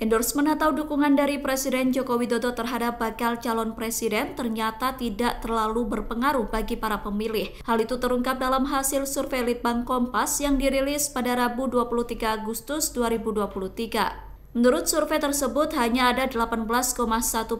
Endorsement atau dukungan dari Presiden Joko Widodo terhadap bakal calon presiden ternyata tidak terlalu berpengaruh bagi para pemilih. Hal itu terungkap dalam hasil survei Litbang Kompas yang dirilis pada Rabu 23 Agustus 2023. Menurut survei tersebut, hanya ada 18,1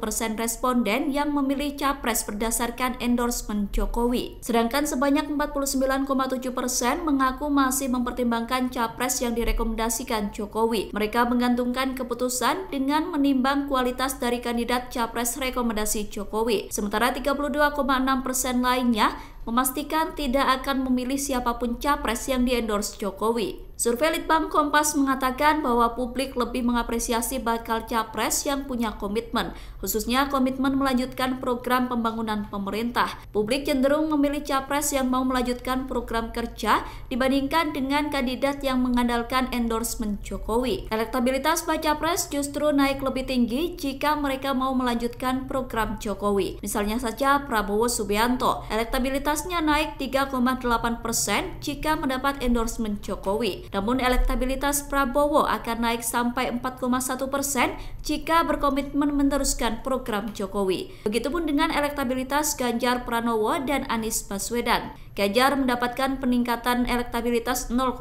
persen responden yang memilih capres berdasarkan endorsement Jokowi. Sedangkan sebanyak 49,7 persen mengaku masih mempertimbangkan capres yang direkomendasikan Jokowi. Mereka menggantungkan keputusan dengan menimbang kualitas dari kandidat capres rekomendasi Jokowi. Sementara 32,6 persen lainnya memastikan tidak akan memilih siapapun capres yang diendorse Jokowi. Survei Litbang Kompas mengatakan bahwa publik lebih mengapresiasi bakal capres yang punya komitmen, khususnya komitmen melanjutkan program pembangunan pemerintah. Publik cenderung memilih capres yang mau melanjutkan program kerja dibandingkan dengan kandidat yang mengandalkan endorsement Jokowi. Elektabilitas baca pres justru naik lebih tinggi jika mereka mau melanjutkan program Jokowi. Misalnya saja Prabowo Subianto, elektabilitas elektabilitasnya naik 3,8 persen jika mendapat endorsement Jokowi. Namun elektabilitas Prabowo akan naik sampai 4,1 persen jika berkomitmen meneruskan program Jokowi. Begitupun dengan elektabilitas Ganjar Pranowo dan Anies Baswedan. Ganjar mendapatkan peningkatan elektabilitas 0,8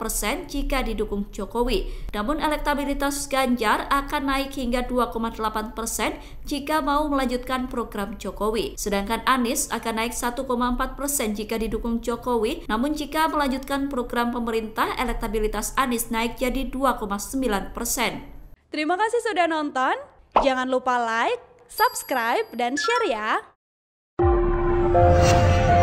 persen jika didukung Jokowi. Namun elektabilitas Ganjar akan naik hingga 2,8 persen jika mau melanjutkan program Jokowi. Sedangkan Anies akan naik 1,4 persen jika didukung Jokowi. Namun jika melanjutkan program pemerintah, elektabilitas Anies naik jadi 2,9 persen. Terima kasih sudah nonton. Jangan lupa like, subscribe, dan share ya.